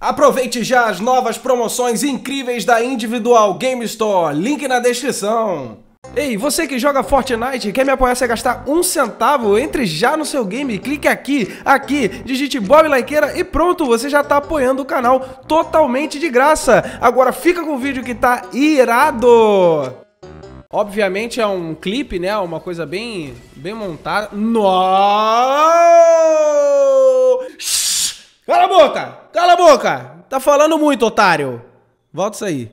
Aproveite já as novas promoções incríveis da Individual Game Store, link na descrição. Ei, você que joga Fortnite e quer me apoiar sem gastar um centavo, entre já no seu game, clique aqui, aqui, digite Bob Laiqueira e pronto, você já está apoiando o canal totalmente de graça. Agora fica com o vídeo que tá irado! Obviamente é um clipe, né, uma coisa bem, bem montada. Nossa! Cala a boca! Cala a boca! Tá falando muito, otário! Volta isso aí.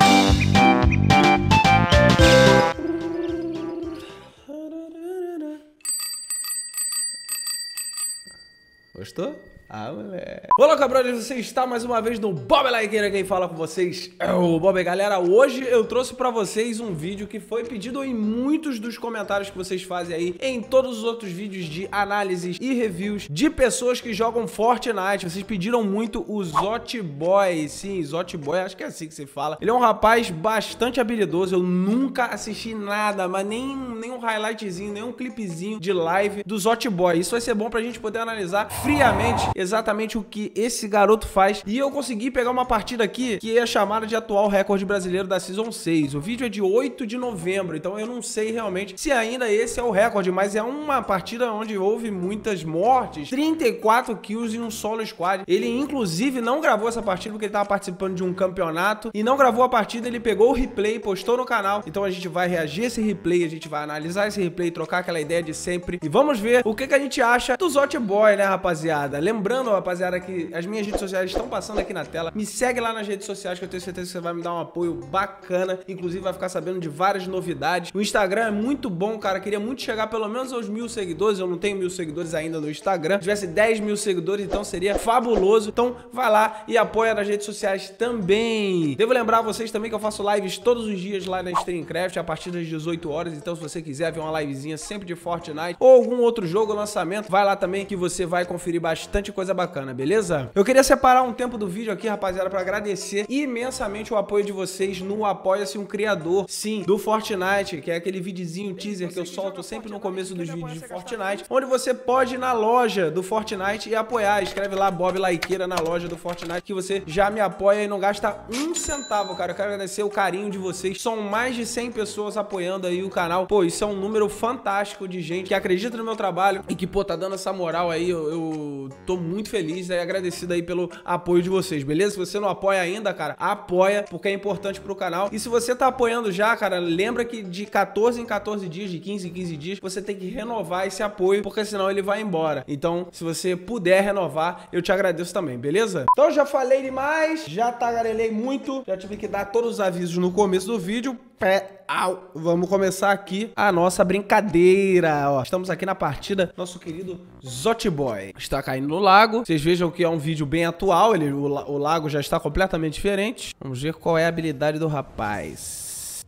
Gostou? Ah, moleque. Olá, cabrões, você está mais uma vez no Bob Likeira, quem fala com vocês é o Bob. Galera, hoje eu trouxe pra vocês um vídeo que foi pedido em muitos dos comentários que vocês fazem aí, em todos os outros vídeos de análises e reviews de pessoas que jogam Fortnite. Vocês pediram muito o Zot Boy, sim, Zot Boy, acho que é assim que se fala. Ele é um rapaz bastante habilidoso, eu nunca assisti nada, mas nem, nem um highlightzinho, nem um clipezinho de live do Zot Boy. Isso vai ser bom pra gente poder analisar friamente exatamente o que esse garoto faz. E eu consegui pegar uma partida aqui que é chamada de atual recorde brasileiro da Season 6. O vídeo é de 8 de novembro, então eu não sei realmente se ainda esse é o recorde, mas é uma partida onde houve muitas mortes, 34 kills em um solo squad. Ele, inclusive, não gravou essa partida porque ele estava participando de um campeonato e não gravou a partida, ele pegou o replay, postou no canal. Então a gente vai reagir a esse replay, a gente vai analisar esse replay, trocar aquela ideia de sempre e vamos ver o que, que a gente acha do Zot Boy, né, rapaziada? Lembrando Lembrando, rapaziada, que as minhas redes sociais estão passando aqui na tela. Me segue lá nas redes sociais que eu tenho certeza que você vai me dar um apoio bacana. Inclusive, vai ficar sabendo de várias novidades. O Instagram é muito bom, cara. Queria muito chegar pelo menos aos mil seguidores. Eu não tenho mil seguidores ainda no Instagram. Se tivesse 10 mil seguidores, então seria fabuloso. Então, vai lá e apoia nas redes sociais também. Devo lembrar vocês também que eu faço lives todos os dias lá na Streamcraft a partir das 18 horas. Então, se você quiser ver uma livezinha sempre de Fortnite ou algum outro jogo lançamento, vai lá também que você vai conferir bastante coisa bacana, beleza? Eu queria separar um tempo do vídeo aqui, rapaziada, para agradecer imensamente o apoio de vocês no Apoia-se um Criador, sim, do Fortnite, que é aquele videozinho teaser que eu solto sempre no começo dos vídeos de Fortnite, onde você pode ir na loja do Fortnite e apoiar. Escreve lá Bob Laiqueira na loja do Fortnite que você já me apoia e não gasta um centavo, cara. Eu quero agradecer o carinho de vocês. São mais de 100 pessoas apoiando aí o canal. Pô, isso é um número fantástico de gente que acredita no meu trabalho e que, pô, tá dando essa moral aí. Eu, eu tô muito feliz e agradecido aí pelo apoio de vocês, beleza? Se você não apoia ainda, cara, apoia, porque é importante pro canal. E se você tá apoiando já, cara, lembra que de 14 em 14 dias, de 15 em 15 dias, você tem que renovar esse apoio, porque senão ele vai embora. Então, se você puder renovar, eu te agradeço também, beleza? Então, já falei demais, já tagarelei muito, já tive que dar todos os avisos no começo do vídeo pé. Au. Vamos começar aqui a nossa brincadeira, ó. Estamos aqui na partida, nosso querido Zotboy. Está caindo no lago. Vocês vejam que é um vídeo bem atual, ele, o, o lago já está completamente diferente. Vamos ver qual é a habilidade do rapaz.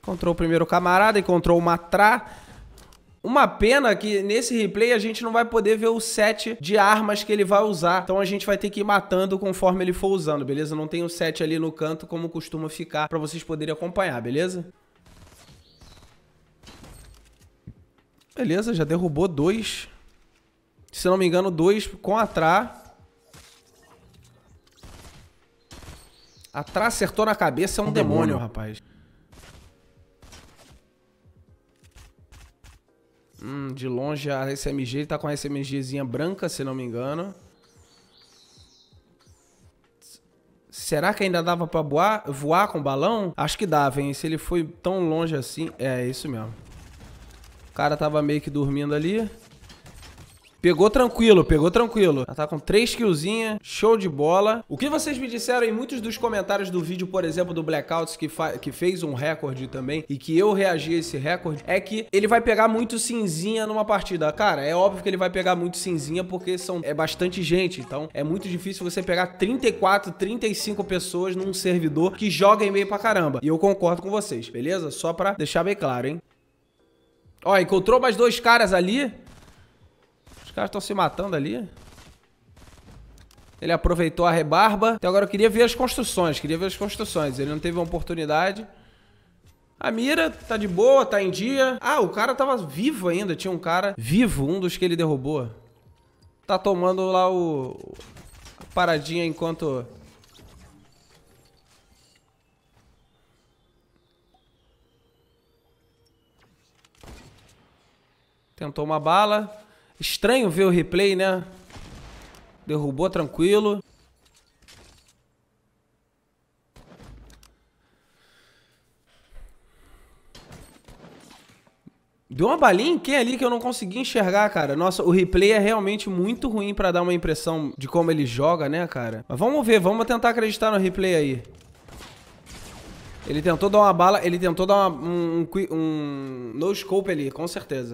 Encontrou o primeiro camarada, encontrou o Matrá. Uma pena que nesse replay a gente não vai poder ver o set de armas que ele vai usar. Então a gente vai ter que ir matando conforme ele for usando, beleza? Não tem o set ali no canto como costuma ficar para vocês poderem acompanhar, beleza? Beleza, já derrubou dois. Se não me engano, dois com atra. Atra acertou na cabeça, é um, um demônio, demônio, rapaz. Hum, de longe a SMG, ele tá com a SMGzinha branca, se não me engano. Será que ainda dava pra voar, voar com balão? Acho que dava, hein? Se ele foi tão longe assim... É, isso mesmo. O cara tava meio que dormindo ali. Pegou tranquilo, pegou tranquilo. Ela tá com 3 killzinha, show de bola. O que vocês me disseram em muitos dos comentários do vídeo, por exemplo, do Blackouts, que, que fez um recorde também, e que eu reagi a esse recorde, é que ele vai pegar muito cinzinha numa partida. Cara, é óbvio que ele vai pegar muito cinzinha, porque são, é bastante gente, então é muito difícil você pegar 34, 35 pessoas num servidor que joga em meio pra caramba. E eu concordo com vocês, beleza? Só pra deixar bem claro, hein? Ó, encontrou mais dois caras ali. Os caras estão se matando ali. Ele aproveitou a rebarba. Então agora eu queria ver as construções. Queria ver as construções. Ele não teve uma oportunidade. A mira tá de boa, tá em dia. Ah, o cara tava vivo ainda. Tinha um cara vivo, um dos que ele derrubou. Tá tomando lá o... A paradinha enquanto... Tentou uma bala. Estranho ver o replay, né? Derrubou tranquilo. Deu uma balinha em quem ali que eu não consegui enxergar, cara. Nossa, o replay é realmente muito ruim pra dar uma impressão de como ele joga, né, cara? Mas vamos ver, vamos tentar acreditar no replay aí. Ele tentou dar uma bala, ele tentou dar uma, um, um, um no-scope ali, com certeza.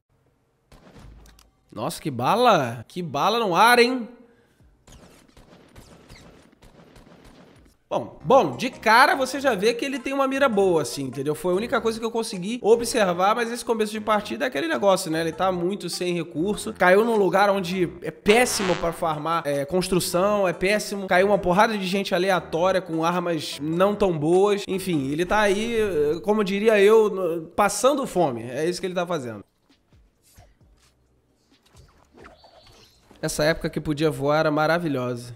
Nossa, que bala! Que bala no ar, hein? Bom, bom, de cara você já vê que ele tem uma mira boa, assim, entendeu? Foi a única coisa que eu consegui observar, mas esse começo de partida é aquele negócio, né? Ele tá muito sem recurso, caiu num lugar onde é péssimo para farmar é, construção, é péssimo, caiu uma porrada de gente aleatória com armas não tão boas, enfim, ele tá aí, como diria eu, passando fome, é isso que ele tá fazendo. Essa época que podia voar era maravilhosa.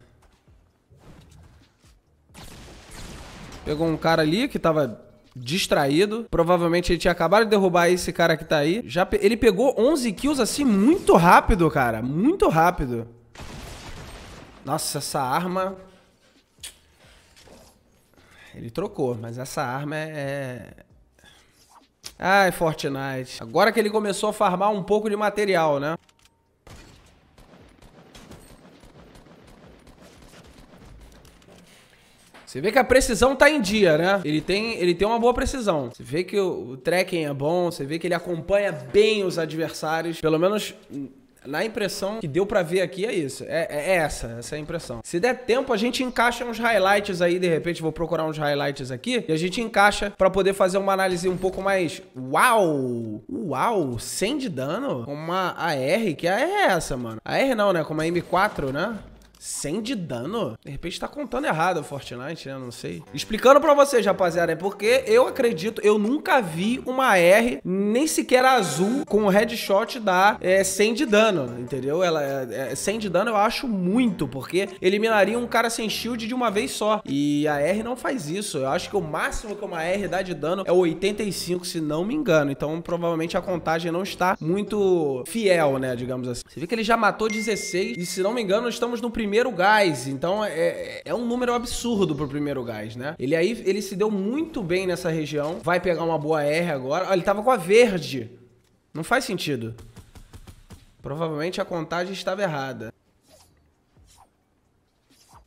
Pegou um cara ali que tava distraído. Provavelmente ele tinha acabado de derrubar esse cara que tá aí. Já pe ele pegou 11 kills assim muito rápido, cara. Muito rápido. Nossa, essa arma... Ele trocou, mas essa arma é... é, é ai, Fortnite. Agora que ele começou a farmar um pouco de material, né? Você vê que a precisão tá em dia, né? Ele tem, ele tem uma boa precisão. Você vê que o, o tracking é bom, você vê que ele acompanha bem os adversários. Pelo menos hum, na impressão que deu para ver aqui é isso. É, é, é, essa, essa é a impressão. Se der tempo, a gente encaixa uns highlights aí, de repente, vou procurar uns highlights aqui, e a gente encaixa para poder fazer uma análise um pouco mais. Uau! Uau! 100 de dano? Uma AR? Que AR é essa, mano? AR não, né? Com uma M4, né? 100 de dano? De repente tá contando errado o Fortnite, né? Não sei. Explicando pra vocês, rapaziada, é porque eu acredito, eu nunca vi uma R, nem sequer azul, com headshot dar é, 100 de dano, entendeu? Ela, é, é, 100 de dano eu acho muito, porque eliminaria um cara sem shield de uma vez só. E a R não faz isso. Eu acho que o máximo que uma R dá de dano é 85, se não me engano. Então, provavelmente a contagem não está muito fiel, né? Digamos assim. Você vê que ele já matou 16 e, se não me engano, estamos no primeiro primeiro gás. Então é, é, é um número absurdo pro primeiro gás, né? Ele aí ele se deu muito bem nessa região. Vai pegar uma boa R agora. ele tava com a verde. Não faz sentido. Provavelmente a contagem estava errada.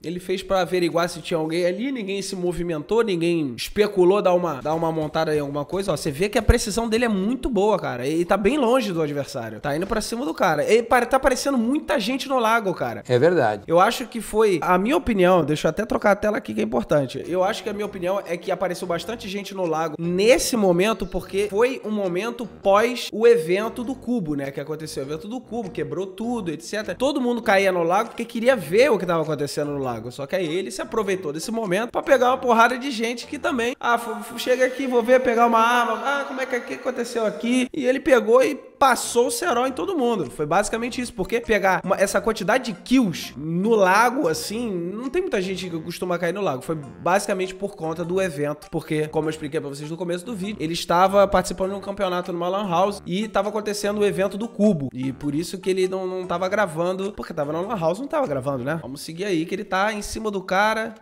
Ele fez para averiguar se tinha alguém ali, ninguém se movimentou, ninguém especulou dar uma, dar uma montada em alguma coisa. Ó, você vê que a precisão dele é muito boa, cara. E tá bem longe do adversário. Tá indo para cima do cara. E tá aparecendo muita gente no lago, cara. É verdade. Eu acho que foi. A minha opinião, deixa eu até trocar a tela aqui que é importante. Eu acho que a minha opinião é que apareceu bastante gente no lago nesse momento, porque foi um momento pós o evento do cubo, né? Que aconteceu o evento do cubo, quebrou tudo, etc. Todo mundo caía no lago porque queria ver o que tava acontecendo no lago. Só que aí ele se aproveitou desse momento para pegar uma porrada de gente que também, ah, chega aqui, vou ver, pegar uma arma, ah, como é que, que aconteceu aqui? E ele pegou e passou o Serol em todo mundo. Foi basicamente isso, porque pegar uma, essa quantidade de kills no lago, assim, não tem muita gente que costuma cair no lago. Foi basicamente por conta do evento, porque, como eu expliquei pra vocês no começo do vídeo, ele estava participando de um campeonato numa Lan House e estava acontecendo o evento do Cubo. E por isso que ele não, não tava gravando, porque tava na Lan House, não tava gravando, né? Vamos seguir aí, que ele tá em cima do cara.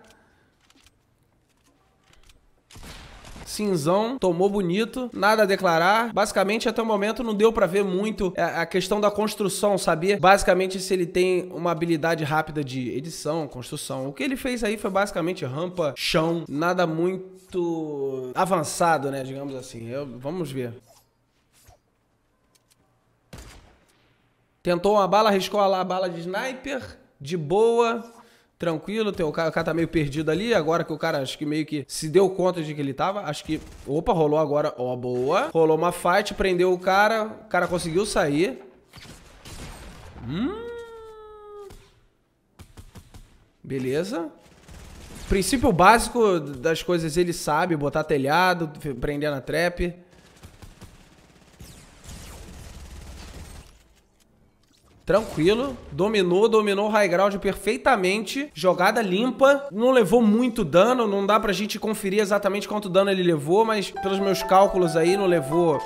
cinzão, tomou bonito, nada a declarar. Basicamente, até o momento não deu para ver muito é, a questão da construção, saber basicamente se ele tem uma habilidade rápida de edição, construção. O que ele fez aí foi basicamente rampa, chão, nada muito avançado, né, digamos assim. Eu, vamos ver. Tentou uma bala, arriscou a bala de sniper, de boa tranquilo, o cara, o cara tá meio perdido ali, agora que o cara acho que meio que se deu conta de que ele tava, acho que, opa, rolou agora, ó, boa, rolou uma fight, prendeu o cara, o cara conseguiu sair, hum, beleza, princípio básico das coisas ele sabe, botar telhado, prender na trap, Tranquilo, dominou, dominou o high ground perfeitamente, jogada limpa, não levou muito dano, não dá pra gente conferir exatamente quanto dano ele levou, mas pelos meus cálculos aí não levou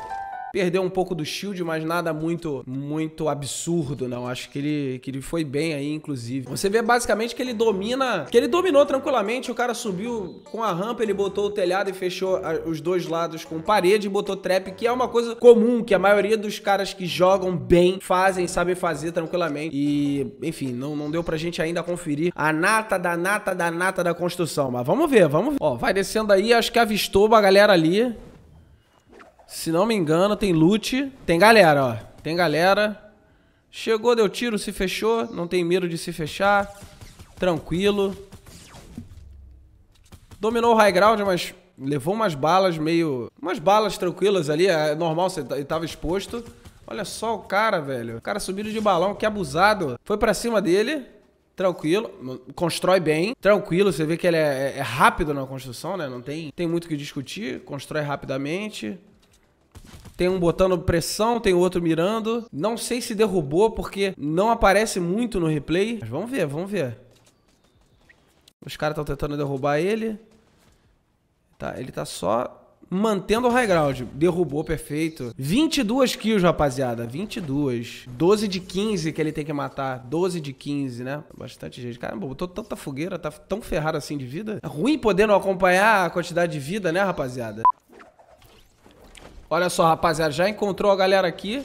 Perdeu um pouco do shield, mas nada muito muito absurdo, não. Acho que ele, que ele foi bem aí, inclusive. Você vê basicamente que ele domina, que ele dominou tranquilamente, o cara subiu com a rampa, ele botou o telhado e fechou os dois lados com parede e botou trap, que é uma coisa comum, que a maioria dos caras que jogam bem fazem, sabem fazer tranquilamente. E, enfim, não, não deu pra gente ainda conferir a nata da nata da nata da construção, mas vamos ver, vamos ver. Ó, vai descendo aí, acho que avistou uma galera ali. Se não me engano, tem loot. Tem galera, ó. Tem galera. Chegou, deu tiro, se fechou. Não tem medo de se fechar. Tranquilo. Dominou o high ground, mas levou umas balas meio... Umas balas tranquilas ali. É normal, você tá, tava exposto. Olha só o cara, velho. O cara subindo de balão, que abusado. Foi pra cima dele. Tranquilo, constrói bem, tranquilo, você vê que ele é, é, é rápido na construção, né? Não tem, tem muito o que discutir, constrói rapidamente. Tem um botando pressão, tem outro mirando. Não sei se derrubou, porque não aparece muito no replay. Mas vamos ver, vamos ver. Os caras estão tentando derrubar ele. Tá, ele tá só mantendo o high ground. Derrubou, perfeito. 22 kills, rapaziada. 22. 12 de 15 que ele tem que matar. 12 de 15, né? Bastante gente. Caramba, botou tanta fogueira, tá tão ferrado assim de vida. É ruim podendo acompanhar a quantidade de vida, né, rapaziada? Olha só, rapaziada, já encontrou a galera aqui.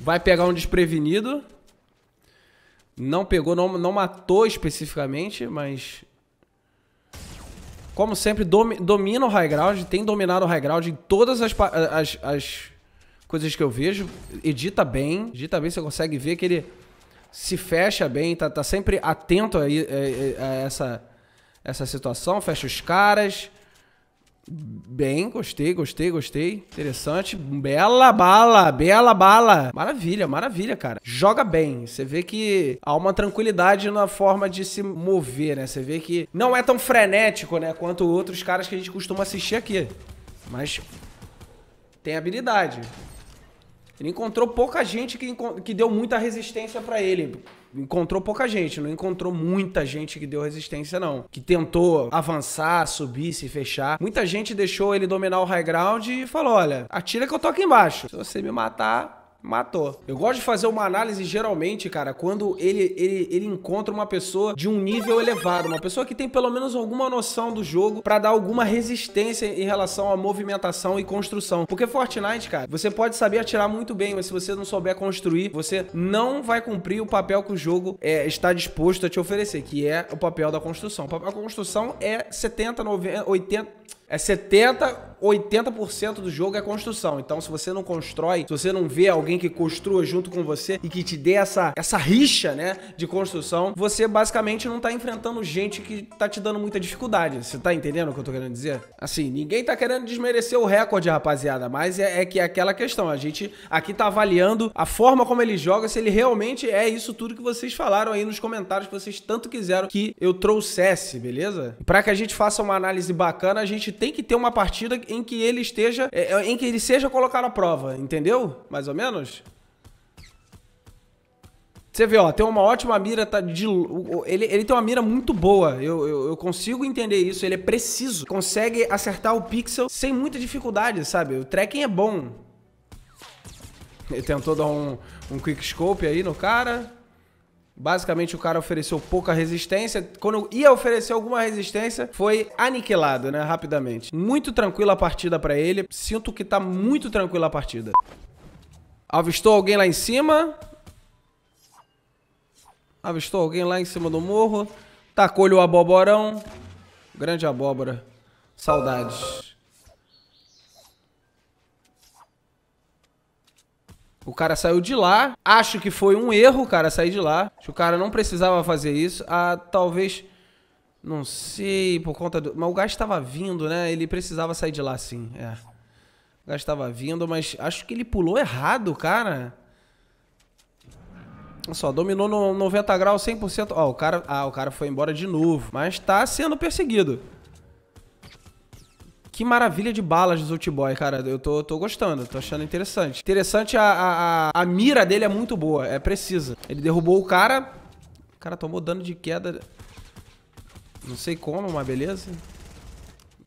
Vai pegar um desprevenido. Não pegou, não, não matou especificamente, mas... Como sempre, domina o high ground, tem dominado o high ground em todas as, as, as coisas que eu vejo. Edita bem, edita bem, você consegue ver que ele se fecha bem, tá, tá sempre atento a, é, é, a essa, essa situação, fecha os caras Bem, gostei, gostei, gostei. Interessante. Bela bala, bela bala. Maravilha, maravilha, cara. Joga bem. Você vê que há uma tranquilidade na forma de se mover, né? Você vê que não é tão frenético, né? Quanto outros caras que a gente costuma assistir aqui. Mas tem habilidade. Ele encontrou pouca gente que, que deu muita resistência para ele encontrou pouca gente, não encontrou muita gente que deu resistência, não. Que tentou avançar, subir, se fechar. Muita gente deixou ele dominar o high ground e falou: olha, atira que eu tô aqui embaixo. Se você me matar, matou. Eu gosto de fazer uma análise geralmente, cara, quando ele, ele, ele encontra uma pessoa de um nível elevado, uma pessoa que tem pelo menos alguma noção do jogo para dar alguma resistência em relação à movimentação e construção. Porque Fortnite, cara, você pode saber atirar muito bem, mas se você não souber construir, você não vai cumprir o papel que o jogo é, está disposto a te oferecer, que é o papel da construção. A construção é 70, 90, 80 é 70, 80% do jogo é construção. Então, se você não constrói, se você não vê alguém que construa junto com você e que te dê essa, essa rixa, né, de construção, você basicamente não tá enfrentando gente que tá te dando muita dificuldade. Você tá entendendo o que eu tô querendo dizer? Assim, ninguém tá querendo desmerecer o recorde, rapaziada, mas é, é que é aquela questão. A gente aqui tá avaliando a forma como ele joga, se ele realmente é isso tudo que vocês falaram aí nos comentários que vocês tanto quiseram que eu trouxesse, beleza? Para que a gente faça uma análise bacana, a gente tem que ter uma partida em que ele esteja, é, é, em que ele seja colocado à prova, entendeu? Mais ou menos? Você vê, ó, tem uma ótima mira, tá de, ele, ele tem uma mira muito boa, eu, eu, eu, consigo entender isso, ele é preciso, consegue acertar o pixel sem muita dificuldade, sabe? O tracking é bom. Ele tentou dar um, um quick scope aí no cara. Basicamente, o cara ofereceu pouca resistência. Quando ia oferecer alguma resistência, foi aniquilado, né? Rapidamente. Muito tranquila a partida para ele. Sinto que tá muito tranquila a partida. Avistou alguém lá em cima. Avistou alguém lá em cima do morro. Tacou-lhe o aboborão. Grande abóbora. Saudades. O cara saiu de lá. Acho que foi um erro o cara sair de lá. Acho que o cara não precisava fazer isso. Ah, talvez. Não sei, por conta do. Mas o gás estava vindo, né? Ele precisava sair de lá sim. É. O gás estava vindo, mas acho que ele pulou errado, cara. Olha só, dominou no 90 graus 100%. Ó, o cara. Ah, o cara foi embora de novo. Mas tá sendo perseguido. Que maravilha de balas do Zoot Boy, cara. Eu tô, tô gostando, tô achando interessante. Interessante, a, a, a mira dele é muito boa, é precisa. Ele derrubou o cara. O cara tomou dano de queda. Não sei como, mas beleza.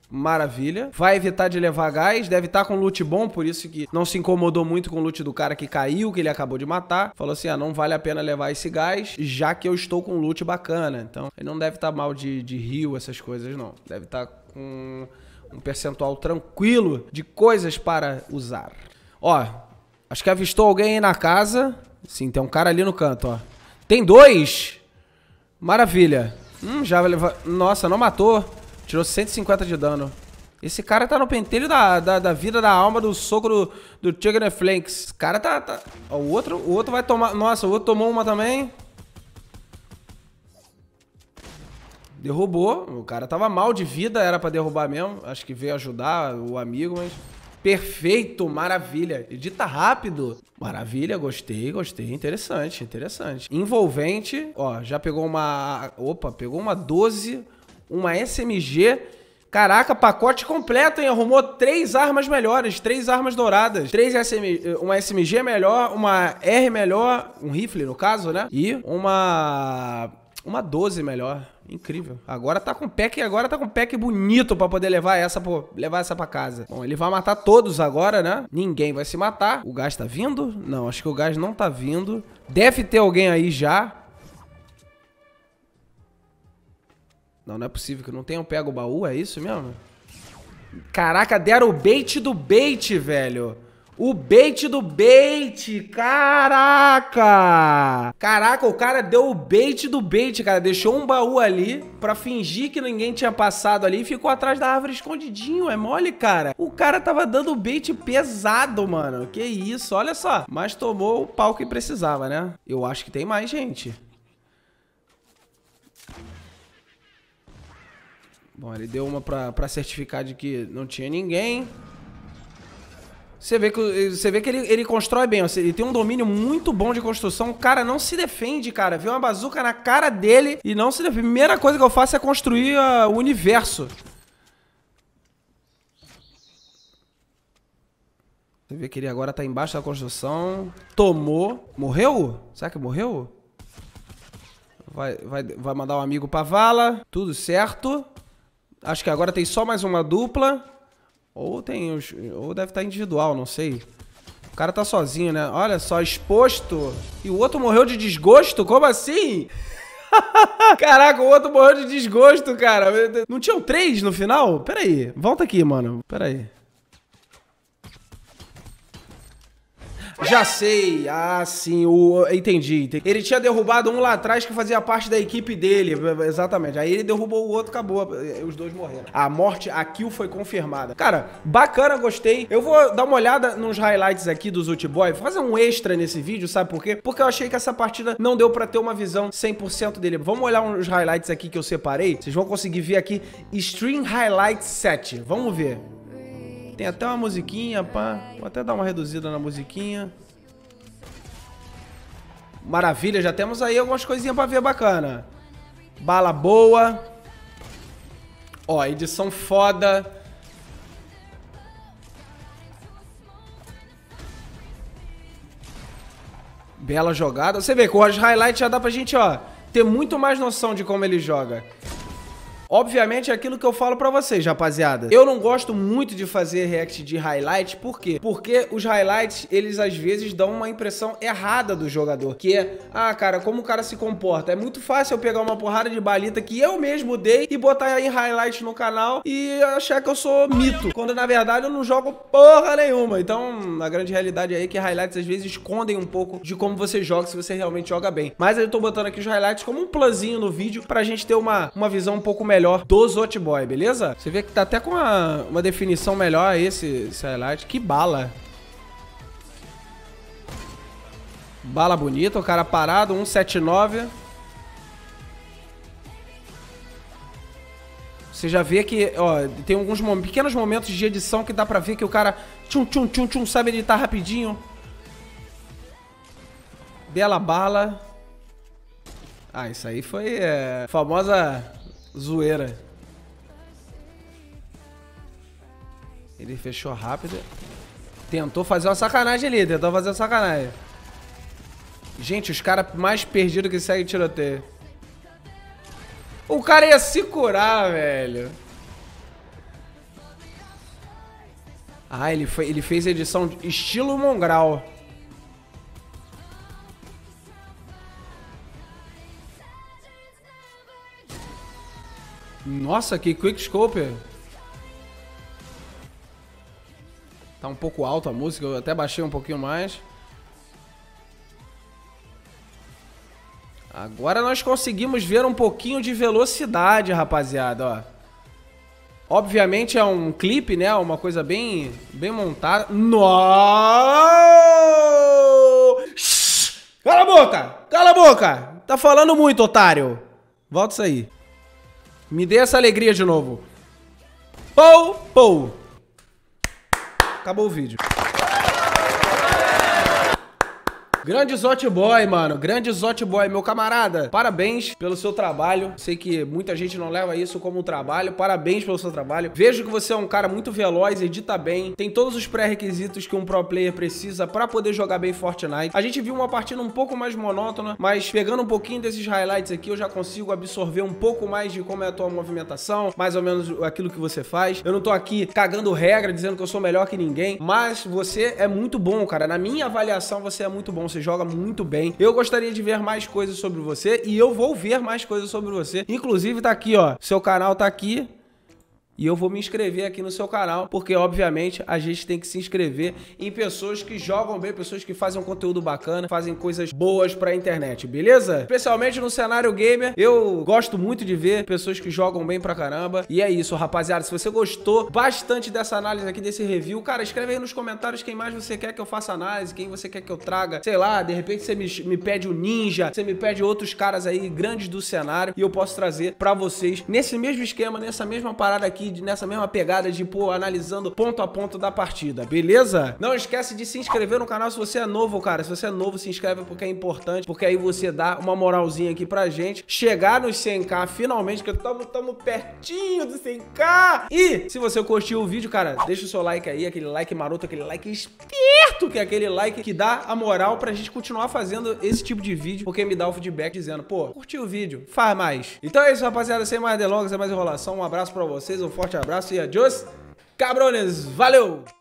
Maravilha. Vai evitar de levar gás. Deve estar tá com loot bom, por isso que não se incomodou muito com o loot do cara que caiu, que ele acabou de matar. Falou assim, ah, não vale a pena levar esse gás, já que eu estou com loot bacana. Então, ele não deve estar tá mal de, de rio, essas coisas, não. Deve estar tá com um percentual tranquilo de coisas para usar. Ó, acho que avistou alguém aí na casa. Sim, tem um cara ali no canto, ó. Tem dois! Maravilha. Hum, já vai levar... Nossa, não matou. Tirou 150 de dano. Esse cara tá no pentelho da, da, da vida da alma do soco do, do Flanks. Esse cara tá... tá... Ó, o, outro, o outro vai tomar... Nossa, o outro tomou uma também. derrubou. O cara tava mal de vida, era para derrubar mesmo. Acho que veio ajudar o amigo, mas. Perfeito, maravilha. Edita rápido. Maravilha, gostei, gostei. Interessante, interessante. Envolvente. Ó, já pegou uma. Opa, pegou uma 12, uma SMG. Caraca, pacote completo, hein? Arrumou três armas melhores, três armas douradas. Três SMG, eh, uma SMG melhor, uma R melhor, um rifle no caso, né? E uma. Uma 12 melhor. Incrível. Agora tá com pack, agora tá com pack bonito para poder levar essa, pô, levar essa para casa. Bom, ele vai matar todos agora, né? Ninguém vai se matar. O gás tá vindo? Não, acho que o gás não tá vindo. Deve ter alguém aí já. Não, não é possível que não tenham pego o baú, é isso mesmo? Caraca, deram o bait do bait, velho. O bait do bait, caraca! Caraca, o cara deu o bait do bait, cara. Deixou um baú ali pra fingir que ninguém tinha passado ali e ficou atrás da árvore escondidinho. É mole, cara. O cara tava dando bait pesado, mano. Que isso, olha só. Mas tomou o pau que precisava, né? Eu acho que tem mais, gente. Bom, ele deu uma pra, pra certificar de que não tinha ninguém. Você vê que, eh, você vê que ele, ele constrói bem, ele tem um domínio muito bom de construção. O cara não se defende, cara. Vê uma bazuca na cara dele e não se defende. A primeira coisa que eu faço é construir ah, o universo. Você vê que ele agora tá embaixo da construção. Tomou. Morreu? Será que morreu? Vai, vai, vai mandar um amigo pra vala. Tudo certo. Acho que agora tem só mais uma dupla. Ou tem os, ou deve estar tá individual, não sei. O cara tá sozinho, né? Olha só, exposto. E o outro morreu de desgosto? Como assim? Caraca, o outro morreu de desgosto, cara. Não tinham três no final? Pera aí, volta aqui, mano. Pera aí. Já sei. Ah, sim. O... Entendi. Ele tinha derrubado um lá atrás que fazia parte da equipe dele. Exatamente. Aí ele derrubou o outro, acabou. Eh, os dois morreram. A morte, a kill foi confirmada. Cara, bacana, gostei. Eu vou dar uma olhada nos highlights aqui dos Zoot Vou fazer um extra nesse vídeo, sabe por quê? Porque eu achei que essa partida não deu pra ter uma visão 100% dele. Vamos olhar uns highlights aqui que eu separei. Vocês vão conseguir ver aqui Stream Highlights 7. Vamos ver. Tem até uma musiquinha, pá. Vou até dar uma reduzida na musiquinha. Maravilha, já temos aí algumas coisinhas pra ver bacana. Bala boa. Ó, edição foda. Bela jogada. Você vê, com os highlights já dá pra gente, ó, ter muito mais noção de como ele joga. Obviamente é aquilo que eu falo para vocês, rapaziada. Eu não gosto muito de fazer react de highlight, por quê? Porque os highlights, eles às vezes dão uma impressão errada do jogador, que é, ah, cara, como o cara se comporta. É muito fácil eu pegar uma porrada de balita que eu mesmo dei e botar em highlight no canal e achar que eu sou mito, quando na verdade eu não jogo porra nenhuma. Então, a grande realidade aí é que highlights às vezes escondem um pouco de como você joga, se você realmente joga bem. Mas eu tô botando aqui os highlights como um planzinho no vídeo pra gente ter uma, uma visão um pouco melhor melhor hot boy beleza? Você vê que tá até com uma, uma definição melhor esse, esse highlight. Que bala! Bala bonita, o cara parado, 179. Você já vê que, ó, tem alguns pequenos momentos de edição que dá pra ver que o cara tchum, tchum, tchum, tchum, sabe editar rapidinho. Bela bala. Ah, isso aí foi é, famosa Zoeira. Ele fechou rápido. Tentou fazer uma sacanagem ali, tentou fazer uma sacanagem. Gente, os caras mais perdidos que seguem tiroteio. O cara ia se curar, velho. Ah, ele, foi, ele fez edição estilo Mongral. Nossa, que quickscope. Tá um pouco alto a música, eu até baixei um pouquinho mais. Agora nós conseguimos ver um pouquinho de velocidade, rapaziada, ó. Obviamente é um clipe, né? Uma coisa bem, bem montada. No! Shhh! Cala a boca! Cala a boca! Tá falando muito, otário! Volta isso aí. Me dê essa alegria de novo. Pou, pou. Acabou o vídeo. Grande Zot Boy, mano. Grande Zot Boy, meu camarada. Parabéns pelo seu trabalho. Sei que muita gente não leva isso como um trabalho. Parabéns pelo seu trabalho. Vejo que você é um cara muito veloz, edita bem, tem todos os pré-requisitos que um pro player precisa para poder jogar bem Fortnite. A gente viu uma partida um pouco mais monótona, mas pegando um pouquinho desses highlights aqui, eu já consigo absorver um pouco mais de como é a tua movimentação, mais ou menos aquilo que você faz. Eu não tô aqui cagando regra, dizendo que eu sou melhor que ninguém, mas você é muito bom, cara. Na minha avaliação, você é muito bom você joga muito bem. Eu gostaria de ver mais coisas sobre você e eu vou ver mais coisas sobre você. Inclusive tá aqui, ó. Seu canal tá aqui e eu vou me inscrever aqui no seu canal, porque obviamente a gente tem que se inscrever em pessoas que jogam bem, pessoas que fazem um conteúdo bacana, fazem coisas boas pra internet, beleza? Especialmente no cenário gamer, eu gosto muito de ver pessoas que jogam bem pra caramba. E é isso, rapaziada. Se você gostou bastante dessa análise aqui, desse review, cara, escreve aí nos comentários quem mais você quer que eu faça análise, quem você quer que eu traga. Sei lá, de repente você me, me pede o um Ninja, você me pede outros caras aí grandes do cenário e eu posso trazer pra vocês nesse mesmo esquema, nessa mesma parada aqui nessa mesma pegada de, pô, analisando ponto a ponto da partida, beleza? Não esquece de se inscrever no canal se você é novo, cara. Se você é novo, se inscreve porque é importante, porque aí você dá uma moralzinha aqui pra gente. Chegar nos 100k finalmente, que tamo, tamo pertinho do 100k! E se você curtiu o vídeo, cara, deixa o seu like aí, aquele like maroto, aquele like esperto, que é aquele like que dá a moral pra gente continuar fazendo esse tipo de vídeo, porque me dá o feedback dizendo, pô, curtiu o vídeo, faz mais. Então é isso, rapaziada, sem mais delongas, sem mais enrolação, um abraço pra vocês, um forte abraço e adiós, cabrones. Valeu!